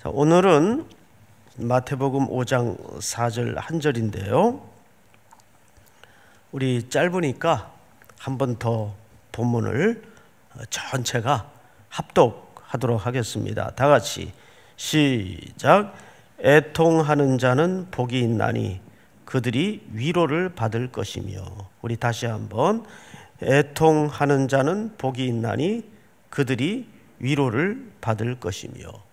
자, 오늘은 마태복음 5장 4절 한 절인데요. 우리 짧으니까 한 번 더 본문을 전체가 합독하도록 하겠습니다. 다 같이 시작. 애통하는 자는 복이 있나니 그들이 위로를 받을 것이며 우리 다시 한번 애통하는 자는 복이 있나니 그들이 위로를 받을 것이며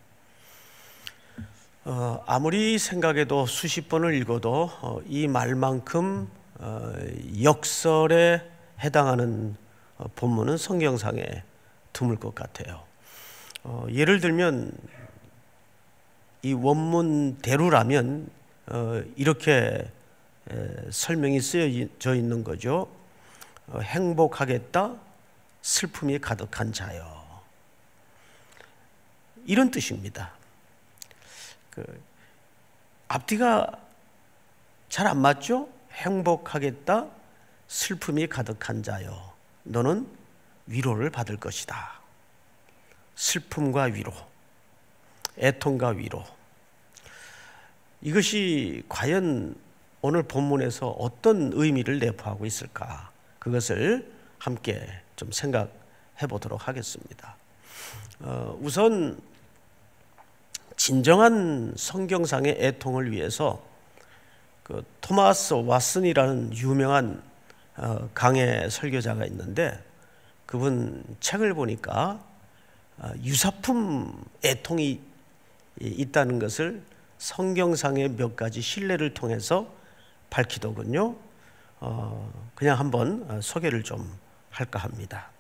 어, 아무리 생각해도 수십 번을 읽어도 어, 이 말만큼 어, 역설에 해당하는 어, 본문은 성경상에 드물 것 같아요. 어, 예를 들면 이 원문대로라면 어, 이렇게 에, 설명이 쓰여져 있는 거죠. 행복하겠다, 슬픔이 가득한 자요. 이런 뜻입니다. 그 앞뒤가 잘 안 맞죠? 행복하겠다. 슬픔이 가득한 자여. 너는 위로를 받을 것이다. 슬픔과 위로. 애통과 위로. 이것이 과연 오늘 본문에서 어떤 의미를 내포하고 있을까? 그것을 함께 좀 생각해 보도록 하겠습니다. 어, 우선 진정한 성경상의 애통을 위해서 그 토마스 왓슨이라는 유명한 어, 강의 설교자가 있는데 그분 책을 보니까 어, 유사품 애통이 있다는 것을 성경상의 몇 가지 신뢰를 통해서 밝히더군요. 어, 그냥 한번 어, 소개를 좀 할까 합니다.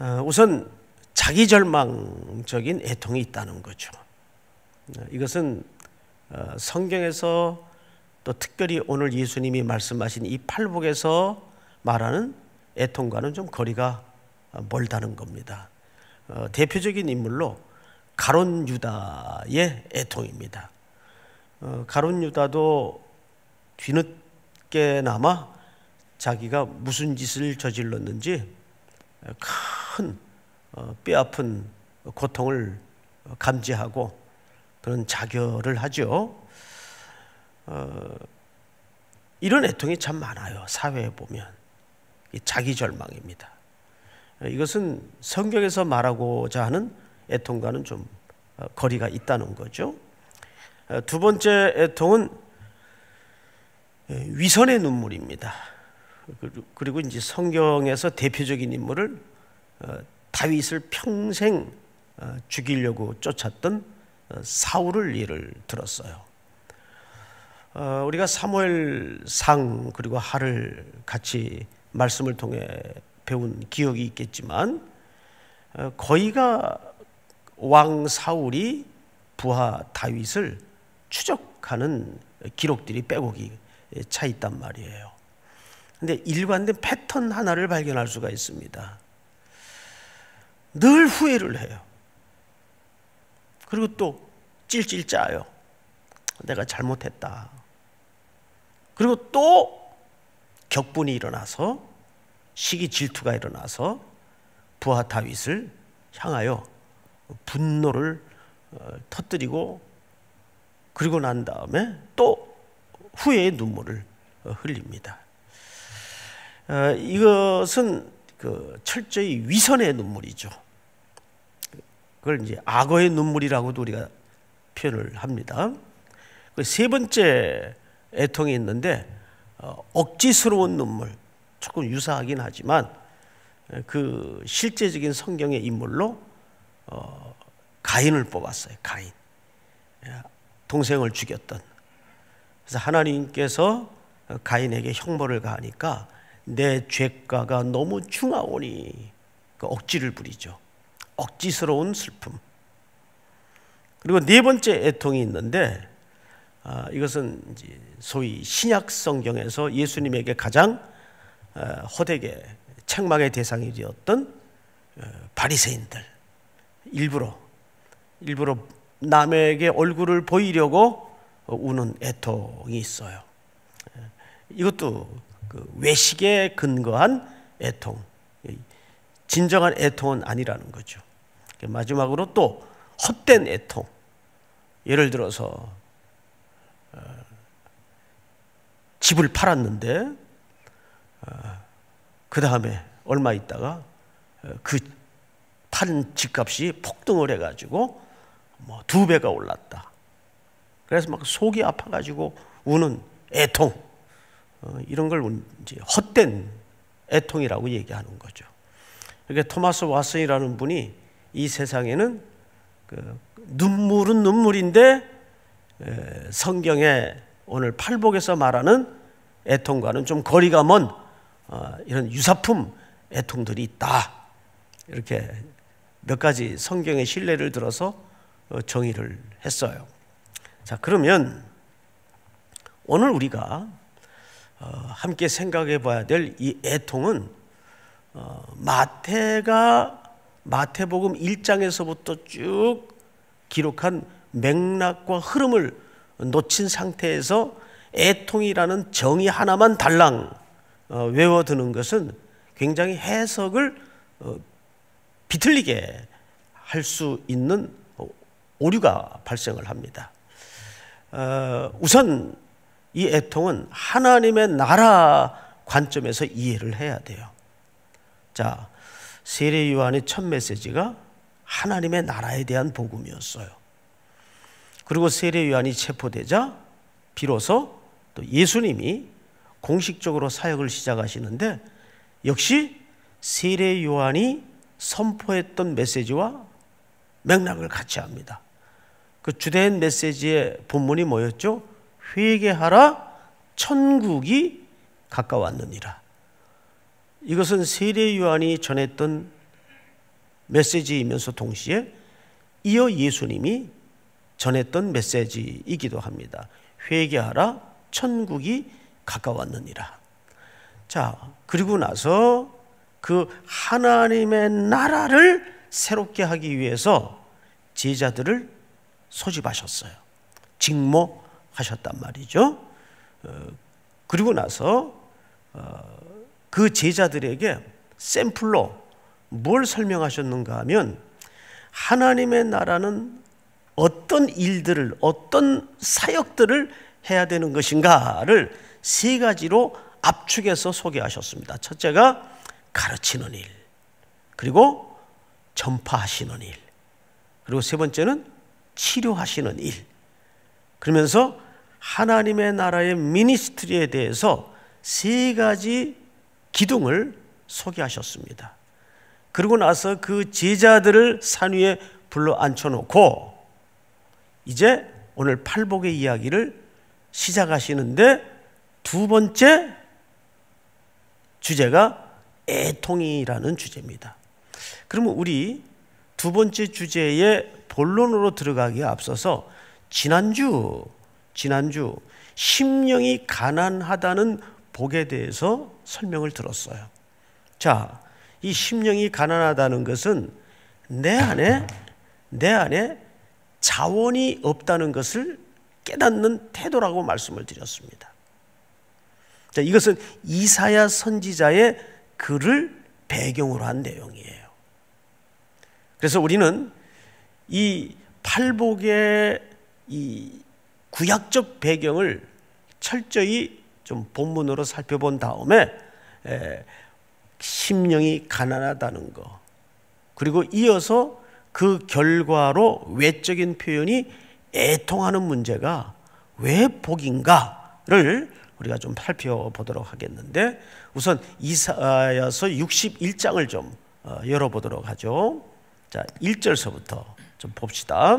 어, 우선 자기 절망적인 애통이 있다는 거죠. 네, 이것은 어, 성경에서 또 특별히 오늘 예수님이 말씀하신 이 팔복에서 말하는 애통과는 좀 거리가 어, 멀다는 겁니다. 어, 대표적인 인물로 가론 유다의 애통입니다. 가론 유다도 뒤늦게나마 자기가 무슨 짓을 저질렀는지 큰 뼈아픈 어, 고통을 감지하고 그런 자결을 하죠. 어, 이런 애통이 참 많아요. 사회에 보면 자기 절망입니다. 이것은 성경에서 말하고자 하는 애통과는 좀 어, 거리가 있다는 거죠. 두 번째 애통은 예, 위선의 눈물입니다. 그리고 이제 성경에서 대표적인 인물을 다윗을 평생 어, 죽이려고 쫓았던 어, 사울을 예를 들었어요. 어, 우리가 사무엘상 그리고 하를 같이 말씀을 통해 배운 기억이 있겠지만 거의가 왕 사울이 부하 다윗을 추적하는 기록들이 빼곡히 예, 차 있단 말이에요. 근데 일관된 패턴 하나를 발견할 수가 있습니다. 늘 후회를 해요. 그리고 또 찔찔 짜요. 내가 잘못했다. 그리고 또 격분이 일어나서 시기 질투가 일어나서 부하 다윗을 향하여 분노를 어, 터뜨리고 그리고 난 다음에 또 후회의 눈물을 어, 흘립니다. 어, 이것은 그 철저히 위선의 눈물이죠. 그걸 이제 악어의 눈물이라고도 우리가 표현을 합니다. 그세 번째 애통이 있는데 어, 억지스러운 눈물 조금 유사하긴 하지만 그 실제적인 성경의 인물로 어, 가인을 뽑았어요. 가인 예, 동생을 죽였던. 그래서 하나님께서 가인에게 형벌을 가하니까 내 죄가가 너무 중하오니 그 억지를 부리죠. 억지스러운 슬픔. 그리고 네 번째 애통이 있는데 아, 이것은 이제 소위 신약 성경에서 예수님에게 가장 아, 어, 호되게 책망의 대상이 되었던 어, 바리새인들 일부러 일부러 남에게 얼굴을 보이려고 어, 우는 애통이 있어요. 이것도 그 외식에 근거한 애통, 진정한 애통은 아니라는 거죠. 그 마지막으로 또 헛된 애통. 예를 들어서 어, 집을 팔았는데 어, 그 다음에 얼마 있다가 어, 그판 집값이 폭등을 해가지고 뭐 두 배가 올랐다. 그래서 막 속이 아파가지고 우는 애통 이런 걸 이제 헛된 애통이라고 얘기하는 거죠. 이게 그러니까 토마스 왓슨이라는 분이 이 세상에는 그 눈물은 눈물인데 성경에 오늘 팔복에서 말하는 애통과는 좀 거리가 먼 어, 이런 유사품 애통들이 있다. 이렇게 몇 가지 성경의 신뢰를 들어서 어, 정의를 했어요. 자, 그러면 오늘 우리가 어, 함께 생각해 봐야 될 이 애통은 마태가 마태복음 1장에서부터 쭉 기록한 맥락과 흐름을 놓친 상태에서 애통이라는 정의 하나만 달랑 어, 외워두는 것은 굉장히 해석을 어, 비틀리게 할 수 있는 오류가 발생을 합니다. 어, 우선 이 애통은 하나님의 나라 관점에서 이해를 해야 돼요. 자, 세례 요한의 첫 메시지가 하나님의 나라에 대한 복음이었어요. 그리고 세례 요한이 체포되자 비로소 또 예수님이 공식적으로 사역을 시작하시는데 역시 세례 요한이 선포했던 메시지와 맥락을 같이 합니다. 그 주된 메시지의 본문이 뭐였죠? 회개하라 천국이 가까웠느니라. 이것은 세례 요한이 전했던 메시지이면서 동시에 이어 예수님이 전했던 메시지이기도 합니다. 회개하라 천국이 가까웠느니라. 자, 그리고 나서 그 하나님의 나라를 새롭게 하기 위해서 제자들을 소집하셨어요. 직모하셨단 말이죠. 어, 그리고 나서 어, 그 제자들에게 샘플로 뭘 설명하셨는가 하면 하나님의 나라는 어떤 일들을 어떤 사역들을 해야 되는 것인가를 세 가지로 압축해서 소개하셨습니다. 첫째가 가르치는 일, 그리고 전파하시는 일, 그리고 세 번째는 치료하시는 일. 그러면서 하나님의 나라의 미니스트리에 대해서 세 가지 기둥을 소개하셨습니다. 그러고 나서 그 제자들을 산 위에 불러 앉혀놓고 이제 오늘 팔복의 이야기를 시작하시는데 두 번째 주제가 애통이라는 주제입니다. 그러면 우리 두 번째 주제의 본론으로 들어가기에 앞서서 지난주 지난주 심령이 가난하다는 복에 대해서 설명을 들었어요. 자, 이 심령이 가난하다는 것은 내 안에 내 안에 자원이 없다는 것을 깨닫는 태도라고 말씀을 드렸습니다. 자, 이것은 이사야 선지자의 글을 배경으로 한 내용이에요. 그래서 우리는 이 팔복의 이 구약적 배경을 철저히 좀 본문으로 살펴본 다음에 심령이 가난하다는 거 그리고 이어서 그 결과로 외적인 표현이 애통하는 문제가 왜 복인가를 우리가 좀 살펴보도록 하겠는데 우선 이사야서 61장을 좀 어, 열어보도록 하죠. 자, 1절서부터 좀 봅시다.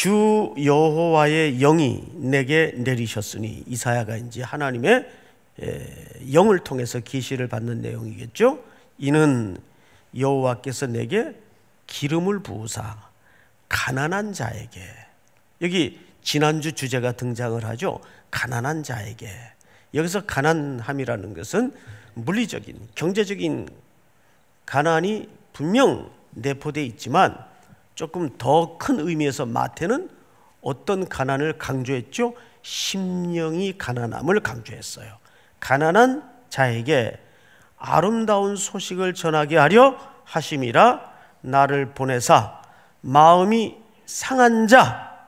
주 여호와의 영이 내게 내리셨으니 이사야가 이제 하나님의 예, 영을 통해서 계시를 받는 내용이겠죠. 이는 여호와께서 내게 기름을 부으사 가난한 자에게 여기 지난주 주제가 등장을 하죠. 가난한 자에게 여기서 가난함이라는 것은 물리적인 경제적인 가난이 분명 내포되어 있지만 조금 더 큰 의미에서 마태는 어떤 가난을 강조했죠? 심령이 가난함을 강조했어요. 가난한 자에게 아름다운 소식을 전하게 하려 하심이라 나를 보내사 마음이 상한 자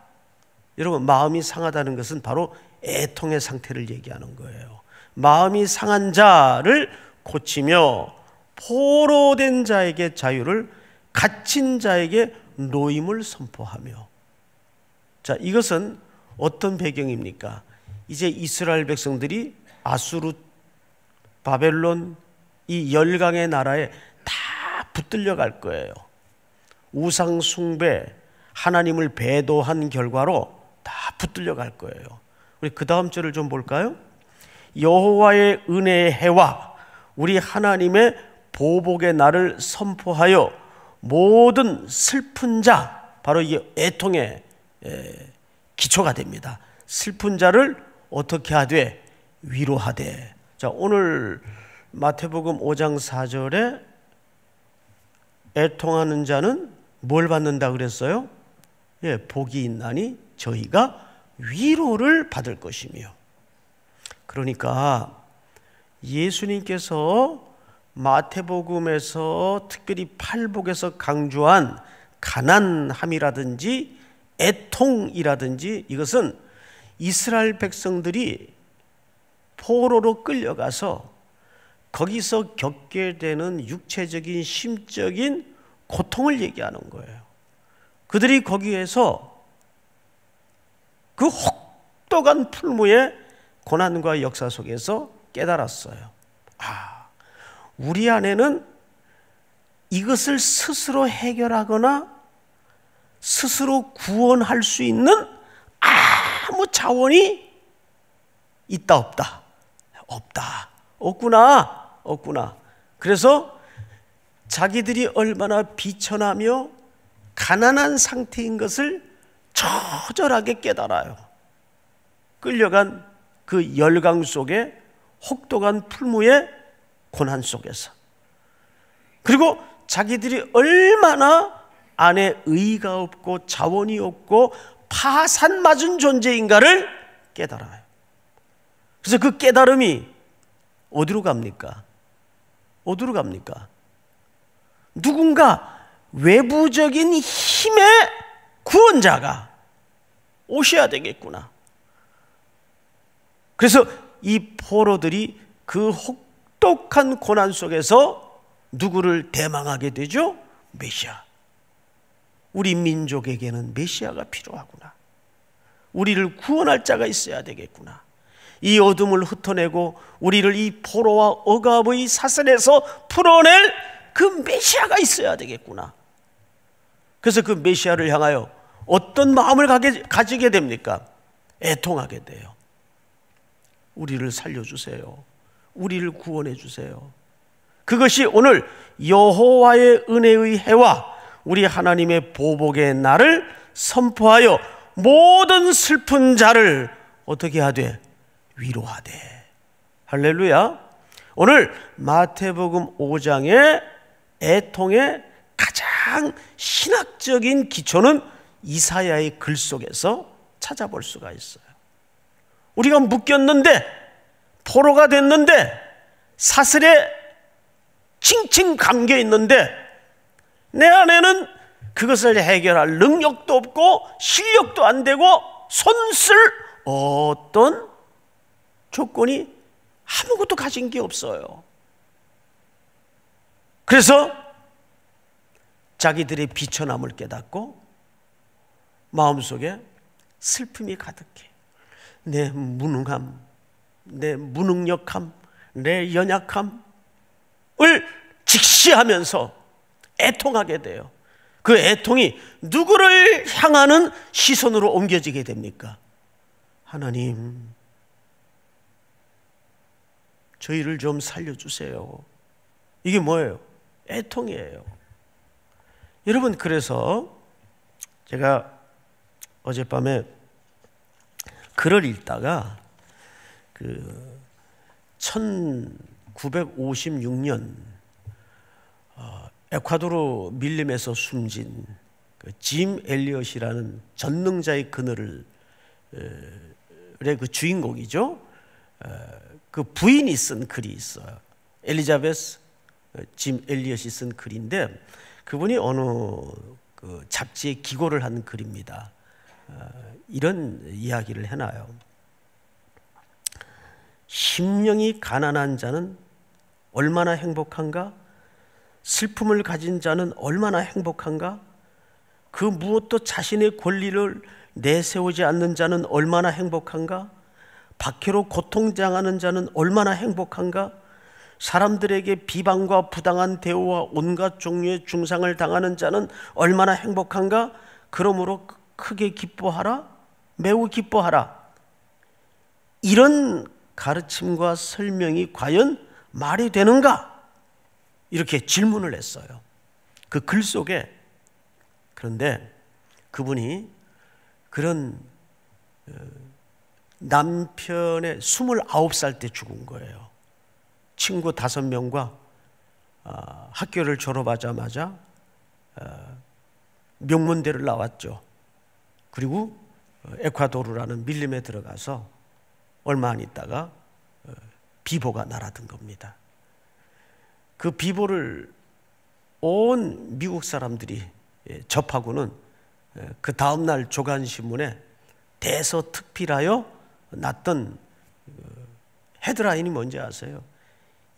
여러분 마음이 상하다는 것은 바로 애통의 상태를 얘기하는 거예요. 마음이 상한 자를 고치며 포로된 자에게 자유를 갇힌 자에게 노임을 선포하며 자 이것은 어떤 배경입니까? 이제 이스라엘 백성들이 아수르 바벨론 이 열강의 나라에 다 붙들려 갈 거예요. 우상 숭배 하나님을 배도한 결과로 다 붙들려 갈 거예요. 우리 그 다음 절을 좀 볼까요? 여호와의 은혜의 해와 우리 하나님의 보복의 날을 선포하여 모든 슬픈 자, 바로 이게 애통의 기초가 됩니다. 슬픈 자를 어떻게 하되 위로하되. 자, 오늘 마태복음 5장 4절에 애통하는 자는 뭘 받는다 그랬어요? 예, 복이 있나니 저희가 위로를 받을 것이며. 그러니까 예수님께서 마태복음에서 특별히 팔복에서 강조한 가난함이라든지 애통이라든지 이것은 이스라엘 백성들이 포로로 끌려가서 거기서 겪게 되는 육체적인 심적인 고통을 얘기하는 거예요. 그들이 거기에서 그 혹독한 풀무의 고난과 역사 속에서 깨달았어요. 아, 우리 안에는 이것을 스스로 해결하거나 스스로 구원할 수 있는 아무 자원이 있다 없다 없다 없구나 없구나 그래서 자기들이 얼마나 비천하며 가난한 상태인 것을 처절하게 깨달아요. 끌려간 그 열강 속에 혹독한 풀무에 고난 속에서. 그리고 자기들이 얼마나 안에 의의가 없고 자원이 없고 파산맞은 존재인가를 깨달아요. 그래서 그 깨달음이 어디로 갑니까? 어디로 갑니까? 누군가 외부적인 힘의 구원자가 오셔야 되겠구나. 그래서 이 포로들이 그 혹독한 고난 속에서 누구를 대망하게 되죠? 메시아. 우리 민족에게는 메시아가 필요하구나. 우리를 구원할 자가 있어야 되겠구나. 이 어둠을 흩어내고 우리를 이 포로와 억압의 사슬에서 풀어낼 그 메시아가 있어야 되겠구나. 그래서 그 메시아를 향하여 어떤 마음을 가게, 가지게 됩니까? 애통하게 돼요. 우리를 살려주세요. 우리를 구원해 주세요. 그것이 오늘 여호와의 은혜의 해와 우리 하나님의 보복의 날을 선포하여 모든 슬픈 자를 어떻게 하되 위로하되 할렐루야 오늘 마태복음 5장의 애통의 가장 신학적인 기초는 이사야의 글 속에서 찾아볼 수가 있어요 우리가 묶였는데 포로가 됐는데 사슬에 칭칭 감겨 있는데 내 안에는 그것을 해결할 능력도 없고 실력도 안 되고 손쓸 어떤 조건이 아무것도 가진 게 없어요. 그래서 자기들의 비천함을 깨닫고 마음속에 슬픔이 가득해. 내 무능함, 내 무능력함, 내 연약함을 직시하면서 애통하게 돼요. 그 애통이 누구를 향하는 시선으로 옮겨지게 됩니까? 하나님, 저희를 좀 살려주세요. 이게 뭐예요? 애통이에요. 여러분, 그래서 제가 어젯밤에 글을 읽다가 그 1956년 어, 에콰도르 밀림에서 숨진 그 짐 엘리엇이라는 전능자의 그늘을 그 주인공이죠. 그 부인이 쓴 글이 있어요. 엘리자베스 어, 짐 엘리엇이 쓴 글인데 그분이 어느 그 잡지에 기고를 한 글입니다. 어, 이런 이야기를 해놔요. 심령이 가난한 자는 얼마나 행복한가? 슬픔을 가진 자는 얼마나 행복한가? 그 무엇도 자신의 권리를 내세우지 않는 자는 얼마나 행복한가? 박해로 고통당하는 자는 얼마나 행복한가? 사람들에게 비방과 부당한 대우와 온갖 종류의 중상을 당하는 자는 얼마나 행복한가? 그러므로 크게 기뻐하라. 매우 기뻐하라. 이런 가르침과 설명이 과연 말이 되는가? 이렇게 질문을 했어요. 그 글 속에 그런데 그분이 그런 어, 남편의 29살 때 죽은 거예요. 친구 5명과 아, 학교를 졸업하자마자 어, 명문대를 나왔죠. 그리고 어, 에콰도르라는 밀림에 들어가서 얼마 안 있다가 어, 비보가 날아든 겁니다. 그 비보를 온 미국 사람들이 예, 접하고는 예, 그 다음날 조간신문에 대서특필하여 났던 어, 헤드라인이 뭔지 아세요?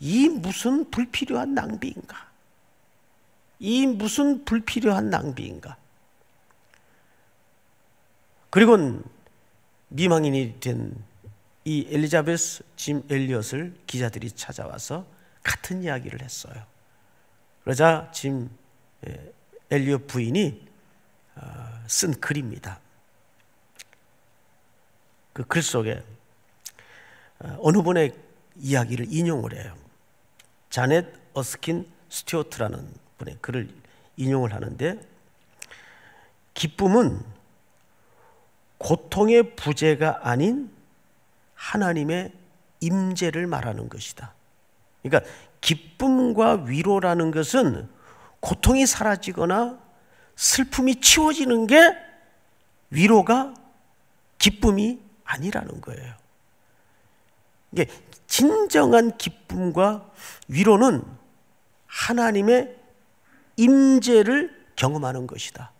이 무슨 불필요한 낭비인가? 이 무슨 불필요한 낭비인가? 그리고 미망인이 된이 엘리자베스 짐 엘리엇을 기자들이 찾아와서 같은 이야기를 했어요. 그러자 짐 예, 엘리엇 부인이 어, 쓴 글입니다. 그 글 속에 어, 어느 분의 이야기를 인용을 해요. 자넷 어스킨 스튜어트라는 분의 글을 인용을 하는데 기쁨은 고통의 부재가 아닌 하나님의 임재를 말하는 것이다. 그러니까 기쁨과 위로라는 것은 고통이 사라지거나 슬픔이 치워지는 게 위로가 기쁨이 아니라는 거예요. 이게 진정한 기쁨과 위로는 하나님의 임재를 경험하는 것이다.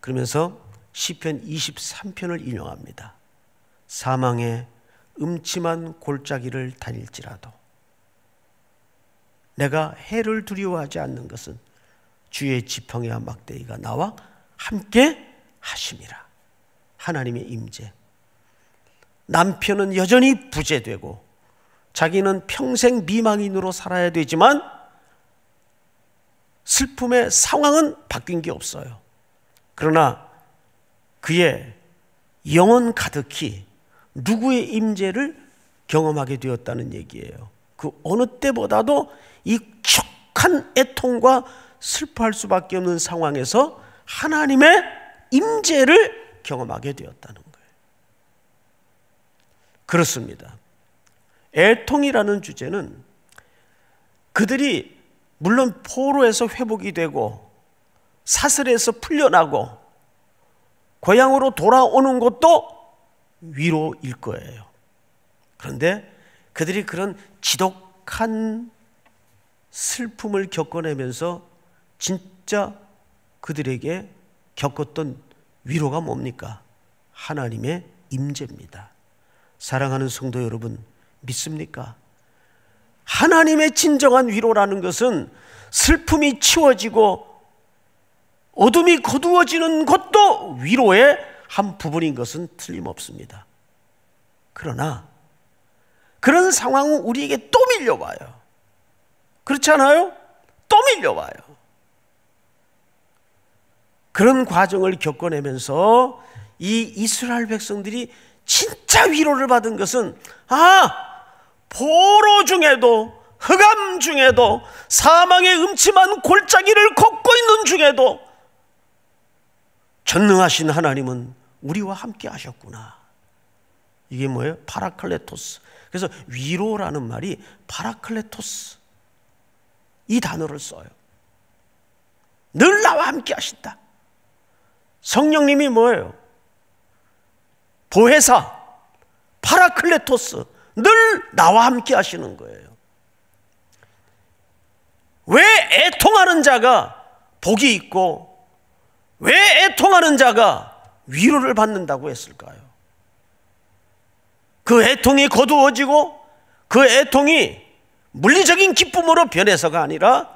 그러면서 시편 23편을 인용합니다. 사망의 음침한 골짜기를 다닐지라도 내가 해를 두려워하지 않는 것은 주의 지팡이와 막대기가 나와 함께 하심이라. 하나님의 임재. 남편은 여전히 부재되고 자기는 평생 미망인으로 살아야 되지만 슬픔의 상황은 바뀐 게 없어요. 그러나 그의 영혼 가득히 누구의 임재를 경험하게 되었다는 얘기예요. 그 어느 때보다도 이 촉한 애통과 슬퍼할 수밖에 없는 상황에서 하나님의 임재를 경험하게 되었다는 거예요. 그렇습니다. 애통이라는 주제는 그들이 물론 포로에서 회복이 되고 사슬에서 풀려나고 고향으로 돌아오는 것도 위로일 거예요. 그런데 그들이 그런 지독한 슬픔을 겪어내면서 진짜 그들에게 겪었던 위로가 뭡니까? 하나님의 임재입니다. 사랑하는 성도 여러분 믿습니까? 하나님의 진정한 위로라는 것은 슬픔이 치워지고 어둠이 거두어지는 것도 위로의 한 부분인 것은 틀림없습니다. 그러나 그런 상황은 우리에게 또 밀려와요. 그렇지 않아요? 또 밀려와요. 그런 과정을 겪어내면서 이 이스라엘 백성들이 진짜 위로를 받은 것은 아 보로 중에도 흑암 중에도 사망의 음침한 골짜기를 걷고 있는 중에도 전능하신 하나님은 우리와 함께 하셨구나. 이게 뭐예요? 파라클레토스. 그래서 위로라는 말이 파라클레토스. 이 단어를 써요. 늘 나와 함께 하신다. 성령님이 뭐예요? 보혜사, 파라클레토스, 늘 나와 함께 하시는 거예요. 왜 애통하는 자가 복이 있고, 왜 애통하는 자가 위로를 받는다고 했을까요? 그 애통이 거두어지고 그 애통이 물리적인 기쁨으로 변해서가 아니라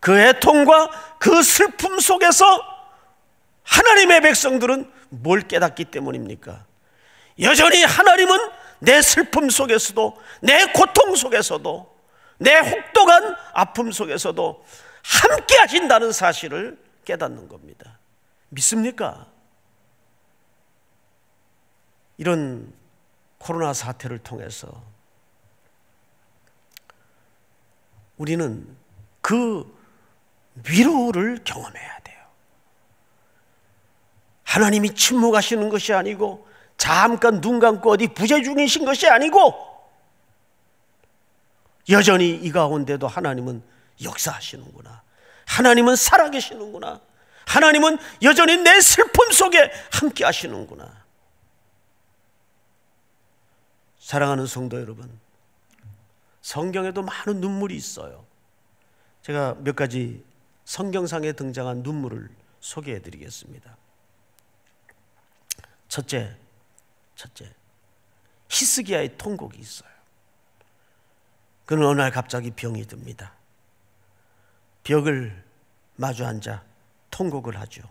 그 애통과 그 슬픔 속에서 하나님의 백성들은 뭘 깨닫기 때문입니까? 여전히 하나님은 내 슬픔 속에서도 내 고통 속에서도 내 혹독한 아픔 속에서도 함께 하신다는 사실을 깨닫는 겁니다. 믿습니까? 이런 코로나 사태를 통해서 우리는 그 위로를 경험해야 돼요. 하나님이 침묵하시는 것이 아니고 잠깐 눈 감고 어디 부재 중이신 것이 아니고 여전히 이 가운데도 하나님은 역사하시는구나. 하나님은 살아계시는구나. 하나님은 여전히 내 슬픔 속에 함께 하시는구나. 사랑하는 성도 여러분, 성경에도 많은 눈물이 있어요. 제가 몇 가지 성경상에 등장한 눈물을 소개해 드리겠습니다. 첫째, 첫째, 히스기야의 통곡이 있어요. 그는 어느 날 갑자기 병이 듭니다. 벽을 마주 앉아 통곡을 하죠.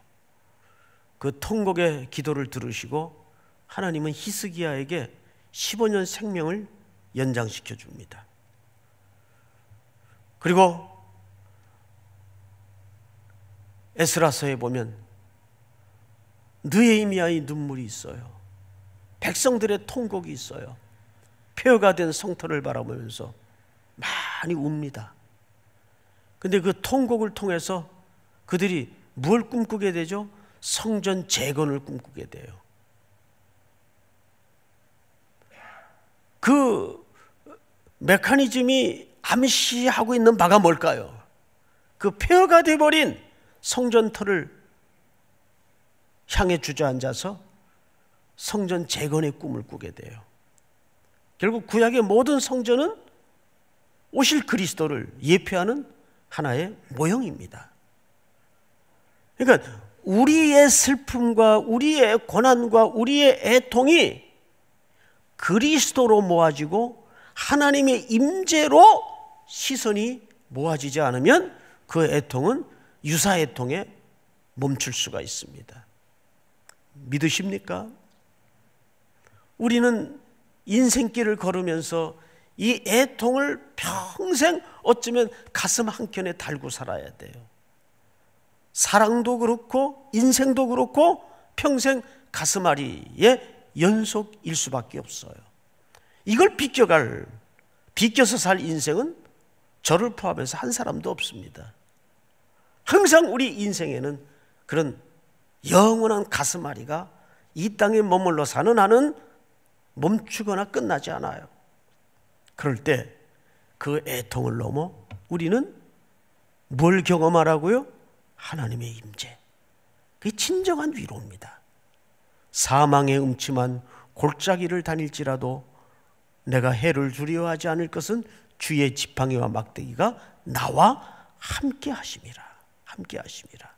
그 통곡의 기도를 들으시고 하나님은 히스기야에게 15년 생명을 연장시켜 줍니다. 그리고 에스라서에 보면 느에미아의 눈물이 있어요. 백성들의 통곡이 있어요. 폐허가 된 성터를 바라보면서 많이 웁니다. 근데 그 통곡을 통해서 그들이 뭘 꿈꾸게 되죠? 성전 재건을 꿈꾸게 돼요. 그 메커니즘이 암시하고 있는 바가 뭘까요? 그 폐허가 돼버린 성전터를 향해 주저앉아서 성전 재건의 꿈을 꾸게 돼요. 결국 구약의 모든 성전은 오실 그리스도를 예표하는 하나의 모형입니다. 그러니까 우리의 슬픔과 우리의 고난과 우리의 애통이 그리스도로 모아지고 하나님의 임재로 시선이 모아지지 않으면 그 애통은 유사 애통에 멈출 수가 있습니다. 믿으십니까? 우리는 인생길을 걸으면서 이 애통을 평생 어쩌면 가슴 한켠에 달고 살아야 돼요. 사랑도 그렇고 인생도 그렇고 평생 가슴 아리에 연속일 수밖에 없어요. 이걸 비껴갈, 비껴서 살 인생은 저를 포함해서 한 사람도 없습니다. 항상 우리 인생에는 그런 영원한 가슴앓이가 이 땅에 머물러 사는 한은 멈추거나 끝나지 않아요. 그럴 때 그 애통을 넘어 우리는 뭘 경험하라고요? 하나님의 임재. 그게 진정한 위로입니다. 사망의 음침한 골짜기를 다닐지라도 내가 해를 두려워하지 않을 것은 주의 지팡이와 막대기가 나와 함께 하심이라. 함께 하심이라.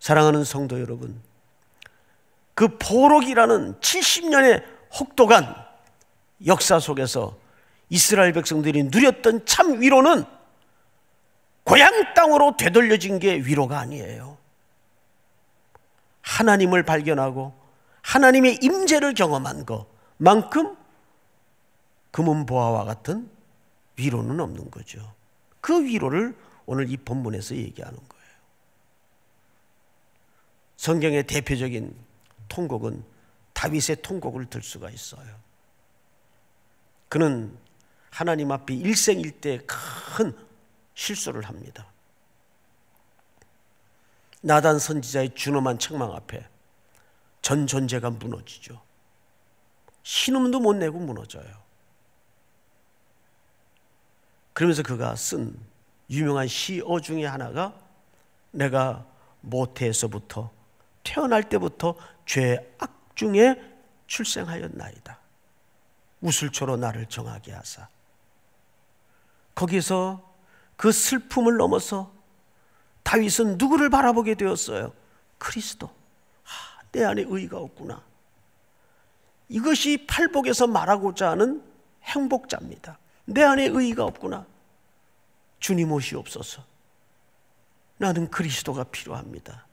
사랑하는 성도 여러분, 그 포록이라는 70년의 혹독한 역사 속에서 이스라엘 백성들이 누렸던 참 위로는 고향 땅으로 되돌려진 게 위로가 아니에요. 하나님을 발견하고 하나님의 임재를 경험한 것만큼 금은보화와 같은 위로는 없는 거죠. 그 위로를 오늘 이 본문에서 얘기하는 거예요. 성경의 대표적인 통곡은 다윗의 통곡을 들 수가 있어요. 그는 하나님 앞에 일생일대 큰 실수를 합니다. 나단 선지자의 준엄한 책망 앞에 전 존재가 무너지죠. 신음도 못 내고 무너져요. 그러면서 그가 쓴 유명한 시어 중의 하나가 내가 모태에서부터 태어날 때부터 죄악 중에 출생하였나이다. 우슬초로 나를 정하게 하사. 거기서 그 슬픔을 넘어서 다윗은 누구를 바라보게 되었어요? 그리스도. 아, 내 안에 의가 없구나. 이것이 팔복에서 말하고자 하는 행복자입니다. 내 안에 의의가 없구나. 주님 옷이 없어서 나는 그리스도가 필요합니다.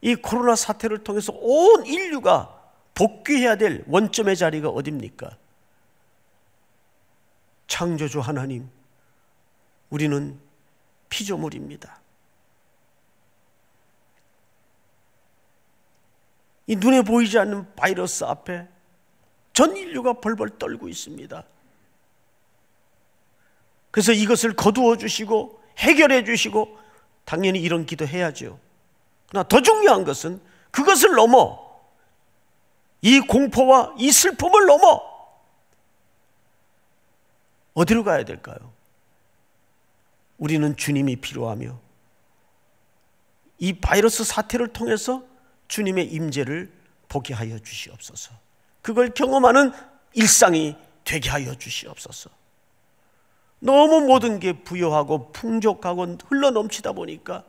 이 코로나 사태를 통해서 온 인류가 복귀해야 될 원점의 자리가 어딥니까? 창조주 하나님, 우리는 피조물입니다. 이 눈에 보이지 않는 바이러스 앞에 전 인류가 벌벌 떨고 있습니다. 그래서 이것을 거두어 주시고 해결해 주시고 당연히 이런 기도 해야죠. 그러나 더 중요한 것은 그것을 넘어 이 공포와 이 슬픔을 넘어 어디로 가야 될까요? 우리는 주님이 필요하며 이 바이러스 사태를 통해서 주님의 임재를 보게 하여 주시옵소서. 그걸 경험하는 일상이 되게 하여 주시옵소서. 너무 모든 게 부여하고 풍족하고 흘러넘치다 보니까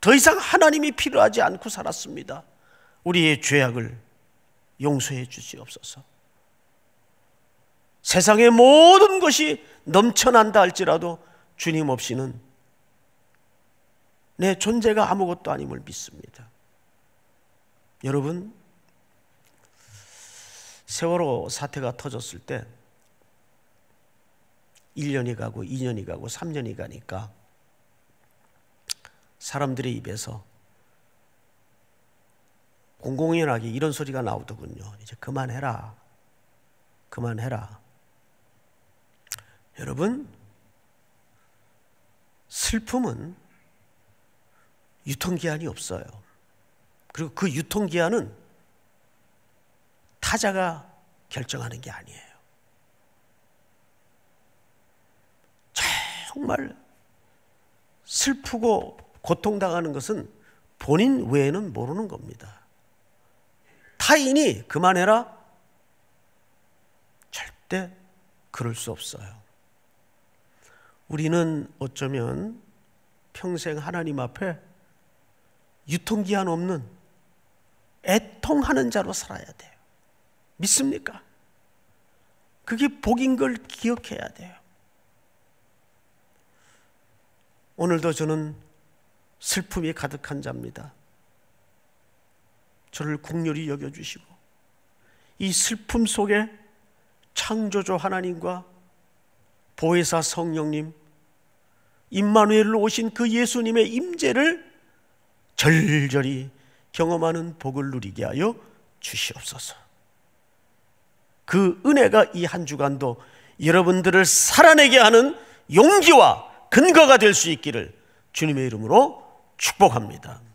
더 이상 하나님이 필요하지 않고 살았습니다. 우리의 죄악을 용서해 주시옵소서. 세상의 모든 것이 넘쳐난다 할지라도 주님 없이는 내 존재가 아무것도 아님을 믿습니다. 여러분, 세월호 사태가 터졌을 때 1년이 가고 2년이 가고 3년이 가니까 사람들의 입에서 공공연하게 이런 소리가 나오더군요. 이제 그만해라. 그만해라. 여러분, 슬픔은 유통기한이 없어요. 그리고 그 유통기한은 타자가 결정하는 게 아니에요. 정말 슬프고 고통당하는 것은 본인 외에는 모르는 겁니다. 타인이 그만해라? 절대 그럴 수 없어요. 우리는 어쩌면 평생 하나님 앞에 유통기한 없는 애통하는 자로 살아야 돼요. 믿습니까? 그게 복인 걸 기억해야 돼요. 오늘도 저는 슬픔이 가득한 자입니다. 저를 국렬히 여겨주시고 이 슬픔 속에 창조주 하나님과 보혜사 성령님 임마누엘로 오신 그 예수님의 임재를 절절히 경험하는 복을 누리게 하여 주시옵소서. 그 은혜가 이 한 주간도 여러분들을 살아내게 하는 용기와 근거가 될 수 있기를 주님의 이름으로 축복합니다.